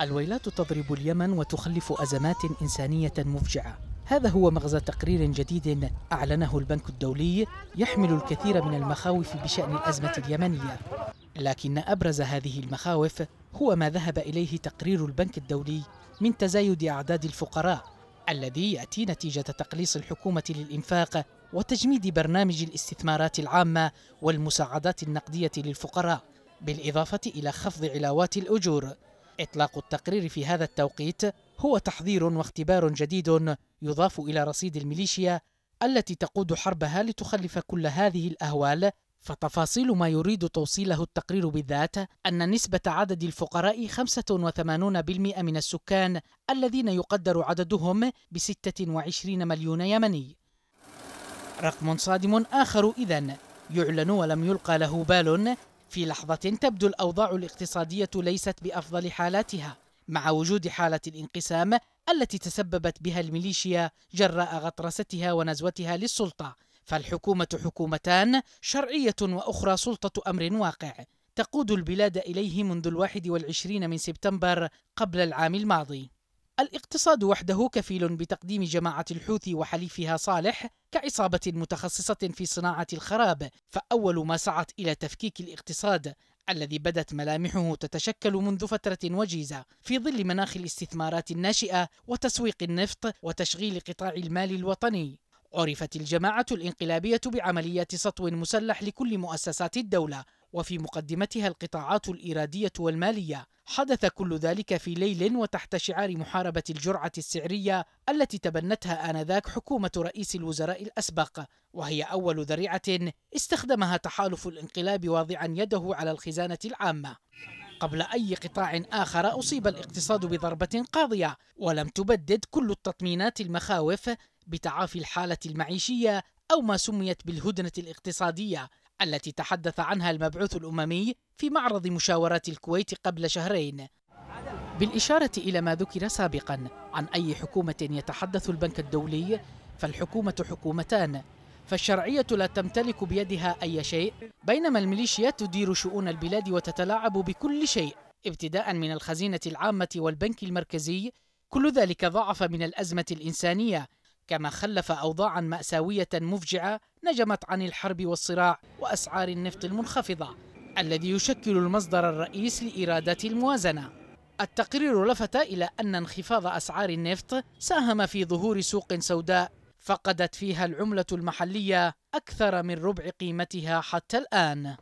الويلات تضرب اليمن وتخلف أزمات إنسانية مفجعة هذا هو مغزى تقرير جديد أعلنه البنك الدولي يحمل الكثير من المخاوف بشأن الأزمة اليمنية لكن أبرز هذه المخاوف هو ما ذهب إليه تقرير البنك الدولي من تزايد أعداد الفقراء الذي يأتي نتيجة تقليص الحكومة للإنفاق وتجميد برنامج الاستثمارات العامة والمساعدات النقدية للفقراء بالإضافة إلى خفض علاوات الأجور إطلاق التقرير في هذا التوقيت هو تحذير واختبار جديد يضاف إلى رصيد الميليشيا التي تقود حربها لتخلف كل هذه الأهوال فتفاصيل ما يريد توصيله التقرير بالذات أن نسبة عدد الفقراء 85% من السكان الذين يقدر عددهم ب 26 مليون يمني رقم صادم آخر إذا يعلن ولم يلقى له بال في لحظة تبدو الأوضاع الاقتصادية ليست بأفضل حالاتها مع وجود حالة الانقسام التي تسببت بها الميليشيا جراء غطرستها ونزوتها للسلطة فالحكومة حكومتان شرعية وأخرى سلطة أمر واقع تقود البلاد إليه منذ الواحد والعشرين من سبتمبر قبل العام الماضي الاقتصاد وحده كفيل بتقديم جماعة الحوثي وحليفها صالح كعصابة متخصصة في صناعة الخراب، فأول ما سعت إلى تفكيك الاقتصاد الذي بدت ملامحه تتشكل منذ فترة وجيزة في ظل مناخ الاستثمارات الناشئة وتسويق النفط وتشغيل قطاع المال الوطني. عرفت الجماعة الانقلابية بعمليات سطو مسلح لكل مؤسسات الدولة وفي مقدمتها القطاعات الإيرادية والمالية حدث كل ذلك في ليل وتحت شعار محاربة الجرعة السعرية التي تبنتها آنذاك حكومة رئيس الوزراء الأسبق وهي أول ذريعة استخدمها تحالف الانقلاب واضعا يده على الخزانة العامة قبل أي قطاع آخر أصيب الاقتصاد بضربة قاضية ولم تبدد كل التطمينات المخاوف بتعافي الحالة المعيشية أو ما سميت بالهدنة الاقتصادية التي تحدث عنها المبعوث الأممي في معرض مشاورات الكويت قبل شهرين بالإشارة إلى ما ذكر سابقا عن أي حكومة يتحدث البنك الدولي فالحكومة حكومتان فالشرعية لا تمتلك بيدها أي شيء بينما الميليشيات تدير شؤون البلاد وتتلاعب بكل شيء ابتداء من الخزينة العامة والبنك المركزي كل ذلك ضعف من الأزمة الإنسانية كما خلف أوضاعا مأساوية مفجعة نجمت عن الحرب والصراع وأسعار النفط المنخفضة الذي يشكل المصدر الرئيس لإيرادات الموازنة التقرير لفت إلى أن انخفاض أسعار النفط ساهم في ظهور سوق سوداء فقدت فيها العملة المحلية أكثر من ربع قيمتها حتى الآن